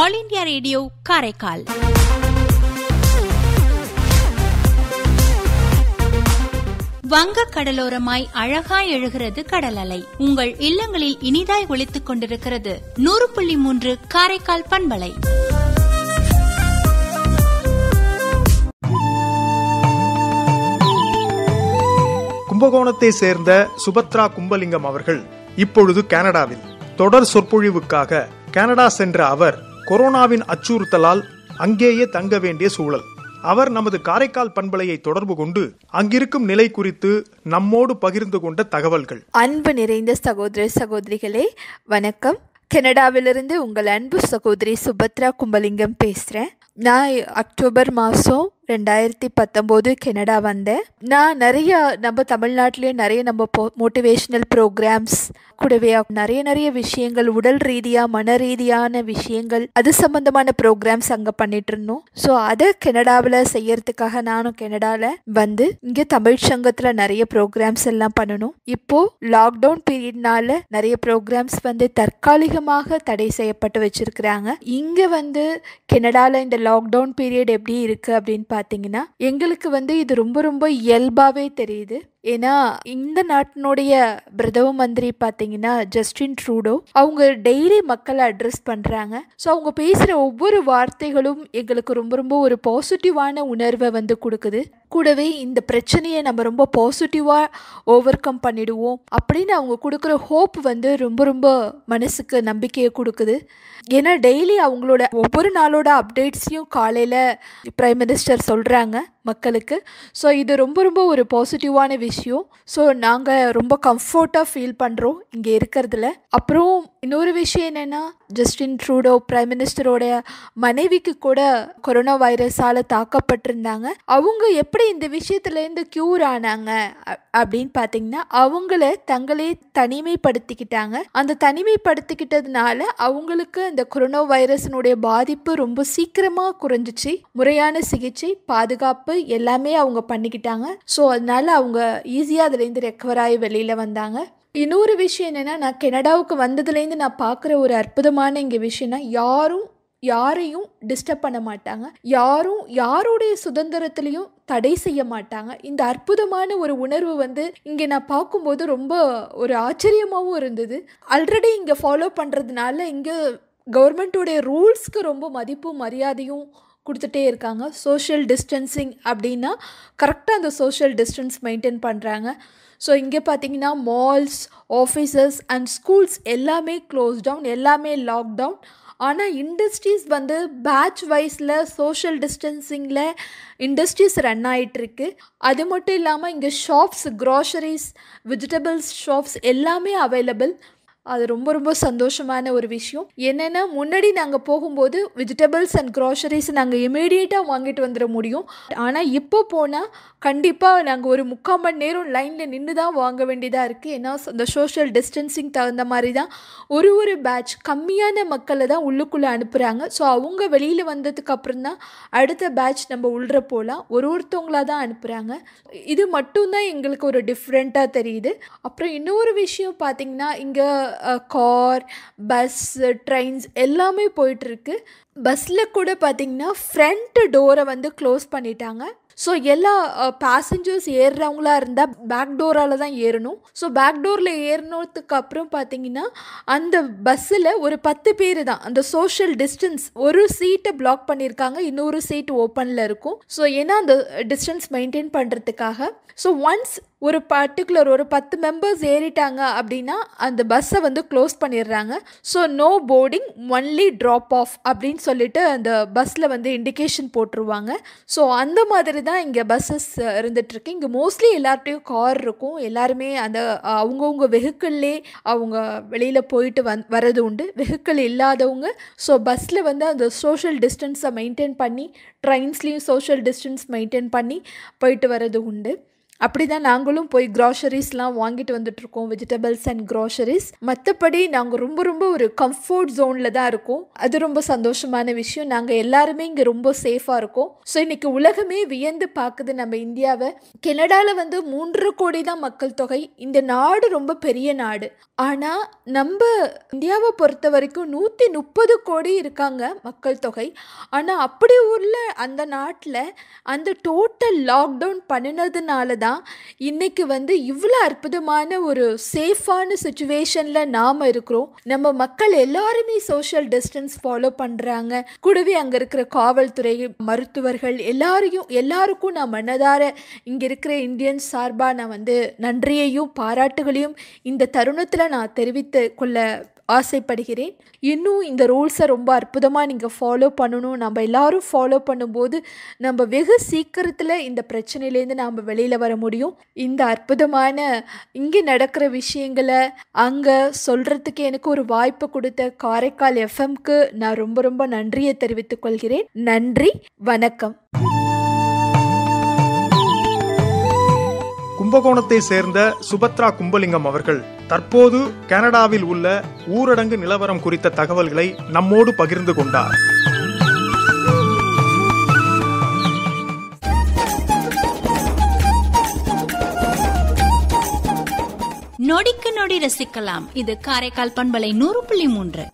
all India radio Karaikal வங்க கடலோரமாய் அழகாய் எழுகிறது கடல் அலை உங்கள் இல்லங்களில் இனிதாய் ஒழித்துக் கொண்டிருக்கிறது நூறு புள்ளி மூன்று காரைக்கால் பண்பலை கும்பகோணத்தை சேர்ந்த சுபத்ரா கும்பலிங்கம் அவர்கள் இப்பொழுது கனடாவில் தொடர் சொற்பொழிவுக்காக கனடா சென்ற அவர் கொரோனாவின் அச்சுறுத்தலால் அங்கேயே தங்க வேண்டிய சூழல் அவர் நமது காரைக்கால் பண்பலையை தொடர்பு கொண்டு அங்கிருக்கும் நிலை குறித்து நம்மோடு பகிர்ந்து கொண்ட தகவல்கள் அன்பு நிறைந்த சகோதர சகோதரிகளே வணக்கம் கனடாவிலிருந்து உங்கள் அன்பு சகோதரி சுபத்ரா கும்பலிங்கம் பேசுகிறேன் நான் அக்டோபர் மாதம் ரெண்டாயிரத்தி பத்தொம்போது கெனடா வந்தேன் நான் நிறைய நம்ம தமிழ்நாட்டிலே நிறைய நம்ம மோட்டிவேஷ்னல் ப்ரோக்ராம்ஸ் கூடவே நிறைய நிறைய விஷயங்கள் உடல் ரீதியாக மன ரீதியான விஷயங்கள் அது சம்மந்தமான ப்ரோக்ராம்ஸ் அங்கே பண்ணிட்டு இருந்தோம் ஸோ அதை கெனடாவில் செய்யறதுக்காக நானும் கெனடாவில் வந்து இங்கே தமிழ் சங்கத்தில் நிறைய ப்ரோக்ராம்ஸ் எல்லாம் பண்ணணும் இப்போ லாக்டவுன் பீரியட்னால நிறைய ப்ரோக்ராம்ஸ் வந்து தற்காலிகமாக தடை செய்யப்பட்டு வச்சிருக்கிறாங்க இங்கே வந்து கெனடாவில் இந்த லாக்டவுன் பீரியட் எப்படி இருக்குது அப்படின்னு பார்த்தீங்கன்னா எங்களுக்கு வந்து இது ரொம்ப ரொம்ப இயல்பாகவே தெரியுது ஏன்னா இந்த நாட்டினுடைய பிரதம மந்திரி பார்த்தீங்கன்னா ஜஸ்டின் ட்ரூடோ அவங்க டெய்லி மக்களை அட்ரஸ் பண்ணுறாங்க ஸோ அவங்க பேசுகிற ஒவ்வொரு வார்த்தைகளும் எங்களுக்கு ரொம்ப ரொம்ப ஒரு பாசிட்டிவான உணர்வை வந்து கொடுக்குது கூடவே இந்த பிரச்சனையை நம்ம ரொம்ப பாசிட்டிவாக ஓவர் கம் பண்ணிடுவோம் அப்படின்னு அவங்க கொடுக்குற ஹோப் வந்து ரொம்ப ரொம்ப மனசுக்கு நம்பிக்கையை கொடுக்குது ஏன்னா டெய்லி அவங்களோட ஒவ்வொரு நாளோட அப்டேட்ஸையும் காலையில் பிரைம் மினிஸ்டர் சொல்கிறாங்க மக்களுக்கு ஸோ இது ரொம்ப ரொம்ப ஒரு பாசிட்டிவான விஷயம் ஸோ நாங்கள் ரொம்ப கம்ஃபர்ட்டாக ஃபீல் பண்ணுறோம் இங்கே இருக்கிறதுல அப்புறம் இன்னொரு விஷயம் என்னென்னா ஜஸ்டின் ட்ரூடோ பிரைம் மினிஸ்டரோடைய மனைவிக்கு கூட கொரோனா வைரஸால் தாக்கப்பட்டிருந்தாங்க அவங்க எப்படி இந்த விஷயத்துலேருந்து க்யூர் ஆனாங்க அப்படின்னு பார்த்தீங்கன்னா அவங்கள தங்களே தனிமைப்படுத்திக்கிட்டாங்க அந்த தனிமைப்படுத்திக்கிட்டதுனால அவங்களுக்கு இந்த கொரோனா வைரஸினுடைய பாதிப்பு ரொம்ப சீக்கிரமாக குறைஞ்சிச்சு முறையான சிகிச்சை பாதுகாப்பு எல்லாமே அவங்க பண்ணிக்கிட்டாங்க ஸோ அதனால அவங்க ஈஸியாக அதுலேருந்து ரெக்கவர் ஆகி வெளியில் வந்தாங்க இன்னொரு விஷயம் என்னென்னா நான் கெனடாவுக்கு வந்ததுலேருந்து நான் பார்க்குற ஒரு அற்புதமான இங்கே விஷயம்னா யாரும் யாரையும் டிஸ்டர்ப் பண்ண மாட்டாங்க யாரும் யாருடைய சுதந்திரத்துலேயும் தடை செய்ய மாட்டாங்க இந்த அற்புதமான ஒரு உணர்வு வந்து இங்கே நான் பார்க்கும்போது ரொம்ப ஒரு ஆச்சரியமாகவும் இருந்தது ஆல்ரெடி இங்கே ஃபாலோ பண்ணுறதுனால இங்கே கவர்மெண்ட்டுடைய ரூல்ஸ்க்கு ரொம்ப மதிப்பும் மரியாதையும் கொடுத்துட்டே இருக்காங்க சோஷியல் டிஸ்டன்சிங் அப்படின்னா கரெக்டாக அந்த சோஷியல் டிஸ்டன்ஸ் மெயின்டைன் பண்ணுறாங்க ஸோ இங்கே பார்த்தீங்கன்னா மால்ஸ் ஆஃபீஸஸ் அண்ட் ஸ்கூல்ஸ் எல்லாமே க்ளோஸ் டவுன் எல்லாமே லாக்டவுன் ஆனால் இண்டஸ்ட்ரீஸ் வந்து பேட்ச் வைஸில் சோஷியல் டிஸ்டன்சிங்கில் இண்டஸ்ட்ரீஸ் ரன் ஆகிட்டுருக்கு அது மட்டும் இல்லாமல் இங்கே ஷாப்ஸ் க்ராசரிஸ் வெஜிடபிள்ஸ் ஷாப்ஸ் எல்லாமே அவைலபிள் அது ரொம்ப ரொம்ப சந்தோஷமான ஒரு விஷயம் என்னென்னா முன்னாடி நாங்கள் போகும்போது வெஜிடபிள்ஸ் அண்ட் க்ராசரிஸ் நாங்கள் இமீடியட்டாக வாங்கிட்டு வந்துட முடியும் ஆனால் இப்போ போனால் கண்டிப்பாக நாங்கள் ஒரு முக்கால் மணி நேரம் லைனில் நின்று தான் வாங்க வேண்டியதாக இருக்குது ஏன்னா அந்த சோஷியல் டிஸ்டன்சிங் தகுந்த மாதிரி தான் ஒரு ஒரு பேட்ச் கம்மியான மக்களை தான் உள்ளுக்குள்ளே அனுப்புகிறாங்க ஸோ அவங்க வெளியில் வந்ததுக்கு அப்புறம் தான் அடுத்த பேட்ச் நம்ம உள்ளே போகலாம் ஒரு ஒருத்தவங்களாக தான் அனுப்புகிறாங்க இது மட்டும்தான் எங்களுக்கு ஒரு டிஃப்ரெண்ட்டாக தெரியுது அப்புறம் இன்னொரு விஷயம் பார்த்திங்கன்னா இங்கே கார் பஸ் ட்ரெயின்ஸ் எல்லாமே போயிட்டுருக்கு பஸ்ஸில் கூட பார்த்திங்கன்னா ஃப்ரண்ட் டோரை வந்து க்ளோஸ் பண்ணிட்டாங்க ஸோ எல்லா பேசஞ்சர்ஸ் ஏறுறவங்களா இருந்தால் பேக் டோரால் தான் ஏறணும் ஸோ பேக் டோரில் ஏறினதுக்கு அப்புறம் பார்த்தீங்கன்னா அந்த பஸ்ஸில் ஒரு பத்து பேர் தான் அந்த சோஷியல் டிஸ்டன்ஸ் ஒரு சீட்டை பிளாக் பண்ணியிருக்காங்க இன்னொரு சீட் ஓப்பனில் இருக்கும் ஸோ ஏன்னா அந்த டிஸ்டன்ஸ் மெயின்டைன் பண்ணுறதுக்காக ஸோ ஒன்ஸ் ஒரு பர்டிகுலர் ஒரு பத்து மெம்பர்ஸ் ஏறிட்டாங்க அப்படின்னா அந்த பஸ்ஸை வந்து க்ளோஸ் பண்ணிடுறாங்க so no boarding only drop off அப்படின்னு சொல்லிட்டு அந்த பஸ்ஸில் வந்து இண்டிகேஷன் போட்டுருவாங்க ஸோ அந்த மாதிரி தான் இங்கே பஸ்ஸஸ் இருந்துகிட்ருக்கு இங்கே மோஸ்ட்லி எல்லார்ட்டையும் கார் இருக்கும் எல்லாருமே அந்த அவங்கவுங்க வெஹிக்கிள்லே அவங்க வெளியில் போயிட்டு வந் வர்றது உண்டு வெஹிக்கிள் இல்லாதவங்க ஸோ பஸ்ஸில் வந்து அந்த சோஷியல் டிஸ்டன்ஸை மெயின்டைன் பண்ணி ட்ரெயின்ஸ்லேயும் சோஷியல் டிஸ்டன்ஸ் மெயின்டைன் பண்ணி போயிட்டு வர்றது உண்டு அப்படி தான் நாங்களும் போய் க்ராசரிஸ்லாம் வாங்கிட்டு வந்துட்டுருக்கோம் வெஜிடபிள்ஸ் அண்ட் க்ராசரிஸ் மற்றபடி நாங்கள் ரொம்ப ரொம்ப ஒரு கம்ஃபர்ட் ஜோனில் தான் இருக்கோம் அது ரொம்ப சந்தோஷமான விஷயம் நாங்கள் எல்லாருமே இங்கே ரொம்ப சேஃபாக இருக்கோம் ஸோ இன்றைக்கி உலகமே வியந்து பார்க்குது நம்ம இந்தியாவை கெனடாவில் வந்து மூன்று கோடி தான் மக்கள் தொகை இந்த நாடு ரொம்ப பெரிய நாடு ஆனால் நம்ம இந்தியாவை பொறுத்த வரைக்கும் நூற்றி முப்பது கோடி இருக்காங்க மக்கள் தொகை ஆனால் அப்படி உள்ள அந்த நாட்டில் அந்த டோட்டல் லாக்டவுன் பண்ணினதுனால தான் ஆனால் இன்றைக்கி வந்து இவ்வளோ அற்புதமான ஒரு சேஃபான சுச்சுவேஷனில் நாம் இருக்கிறோம் நம்ம மக்கள் எல்லாருமே சோஷியல் டிஸ்டன்ஸ் ஃபாலோ பண்ணுறாங்க கூடவே அங்கே இருக்கிற காவல்துறை மருத்துவர்கள் எல்லாரையும் எல்லாருக்கும் நான் மனதார இங்கே இருக்கிற இந்தியன் சார்பாக நான் வந்து நன்றியையும் பாராட்டுகளையும் இந்த தருணத்தில் நான் தெரிவித்து கொள்ள ஆசைப்படுகிறேன் இன்னும் இந்த ரூல்ஸை ரொம்ப அற்புதமாக நீங்கள் ஃபாலோ பண்ணணும் நம்ம எல்லாரும் ஃபாலோ பண்ணும்போது நம்ம வெகு சீக்கிரத்தில் இந்த பிரச்சனையிலேருந்து நாம் வெளியில் வர முடியும் இந்த அற்புதமான இங்கே நடக்கிற விஷயங்களை அங்கே சொல்கிறதுக்கு எனக்கு ஒரு வாய்ப்பு கொடுத்த காரைக்கால் எஃப்எம்க்கு நான் ரொம்ப ரொம்ப நன்றியை தெரிவித்துக் கொள்கிறேன் நன்றி வணக்கம் கும்பகோணத்தை சேர்ந்த சுபத்ரா கும்பலிங்கம் அவர்கள் தற்போது கனடாவில் உள்ள ஊரடங்கு நிலவரம் குறித்த தகவல்களை நம்மோடு பகிர்ந்து கொண்டார் நொடிக்கு நொடி ரசிக்கலாம் இது காரைக்கால் பண்பலை நூறு புள்ளி மூன்று